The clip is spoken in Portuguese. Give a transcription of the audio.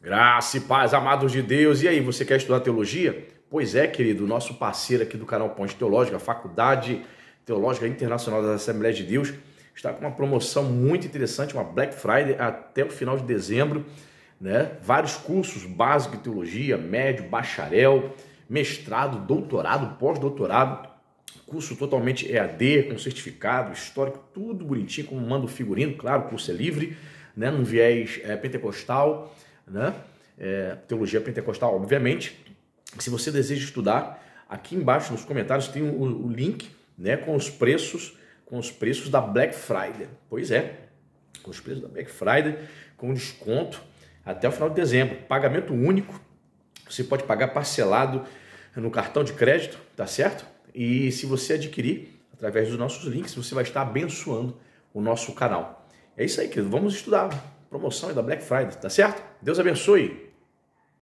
Graça e paz, amados de Deus. E aí, você quer estudar teologia? Pois é, querido, nosso parceiro aqui do canal Ponte Teológica, a Faculdade Teológica Internacional da Assembleia de Deus, está com uma promoção muito interessante, uma Black Friday até o final de dezembro, né? Vários cursos, básico de teologia, médio, bacharel, mestrado, doutorado, pós-doutorado, curso totalmente EAD, com certificado, histórico, tudo bonitinho, como manda o figurino, claro, o curso é livre, né? Num viés é, pentecostal né? É, teologia pentecostal, obviamente. Se você deseja estudar, aqui embaixo nos comentários tem o, o link, né, com os preços, com os preços da Black Friday. Pois é, com os preços da Black Friday, com desconto até o final de dezembro. Pagamento único, você pode pagar parcelado no cartão de crédito, tá certo? E se você adquirir através dos nossos links, você vai estar abençoando o nosso canal. É isso aí, querido. Vamos estudar promoção é da Black Friday, tá certo? Deus abençoe.